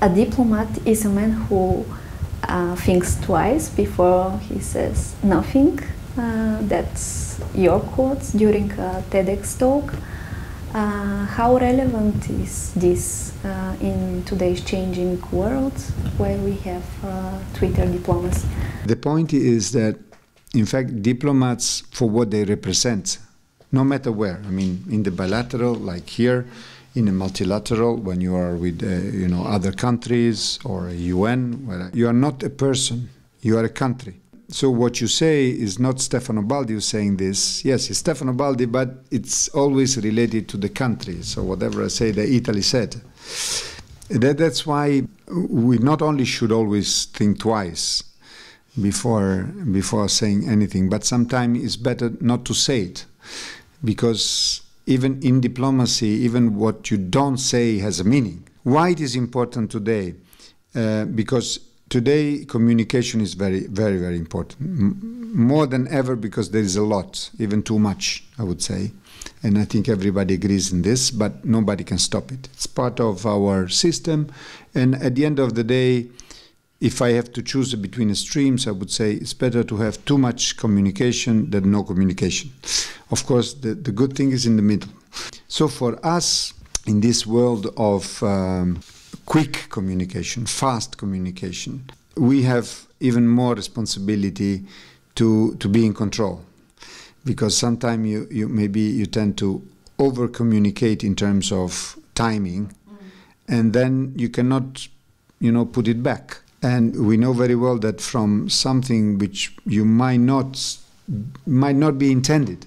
a diplomat is a man who uh, thinks twice before he says nothing. Uh, that's your quotes during a TEDx talk. Uh, how relevant is this uh, in today's changing world where we have uh, Twitter diplomacy? The point is that, in fact, diplomats, for what they represent, no matter where, I mean, in the bilateral, like here, in a multilateral when you are with uh, you know other countries or UN. Where you are not a person, you are a country. So what you say is not Stefano Baldi who's saying this. Yes, it's Stefano Baldi, but it's always related to the country. So whatever I say, the Italy said. That, that's why we not only should always think twice before before saying anything, but sometimes it's better not to say it because even in diplomacy, even what you don't say has a meaning. Why it is important today? Uh, because today communication is very, very, very important, M more than ever because there is a lot, even too much, I would say. And I think everybody agrees in this, but nobody can stop it. It's part of our system. And at the end of the day, if I have to choose between streams, I would say it's better to have too much communication than no communication. Of course, the, the good thing is in the middle. So for us, in this world of um, quick communication, fast communication, we have even more responsibility to, to be in control. Because sometimes you, you maybe you tend to over communicate in terms of timing, mm. and then you cannot, you know, put it back. And we know very well that from something which you might not might not be intended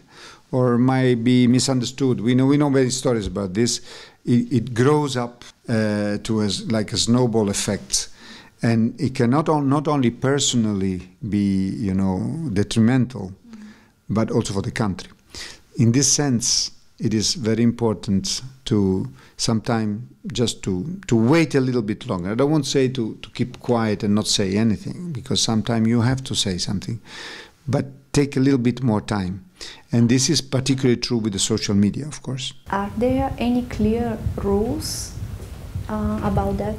or might be misunderstood. We know we know many stories about this. It, it grows up uh, to us like a snowball effect, and it can not, on, not only personally be you know detrimental, mm -hmm. but also for the country. In this sense, it is very important to sometime just to, to wait a little bit longer. I don't want to say to, to keep quiet and not say anything, because sometimes you have to say something, but take a little bit more time. And this is particularly true with the social media, of course. Are there any clear rules uh, about that?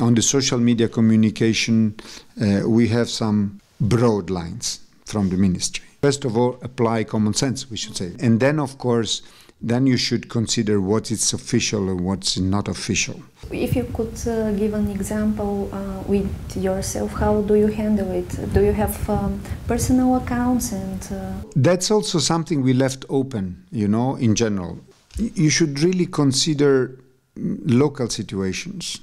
On the social media communication, uh, we have some broad lines from the ministry. First of all, apply common sense, we should say. And then, of course, then you should consider what is official and what's not official. If you could uh, give an example uh, with yourself, how do you handle it? Do you have um, personal accounts and? Uh... That's also something we left open, you know, in general. You should really consider mm, local situations.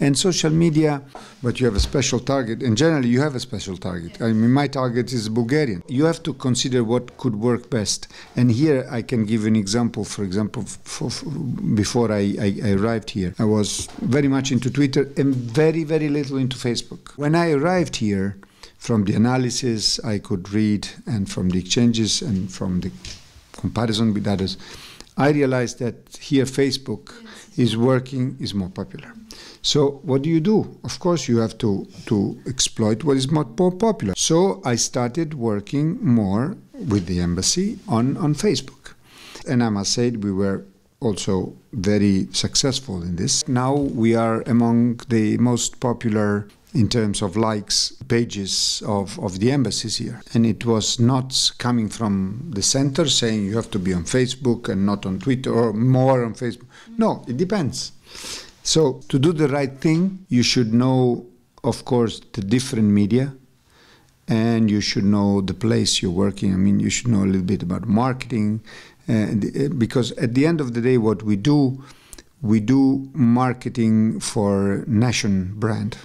And social media, but you have a special target, and generally you have a special target. I mean, my target is Bulgarian. You have to consider what could work best. And here I can give an example. For example, for, for, before I, I, I arrived here, I was very much into Twitter and very, very little into Facebook. When I arrived here, from the analysis I could read and from the exchanges and from the comparison with others, I realized that here Facebook is working, is more popular. So what do you do? Of course, you have to, to exploit what is more popular. So I started working more with the embassy on, on Facebook. And I must say, we were also very successful in this. Now we are among the most popular in terms of likes pages of, of the embassies here. And it was not coming from the center saying you have to be on Facebook and not on Twitter or more on Facebook. No, it depends. So to do the right thing, you should know, of course, the different media and you should know the place you're working. I mean, you should know a little bit about marketing eh, because at the end of the day, what we do, we do marketing for nation brand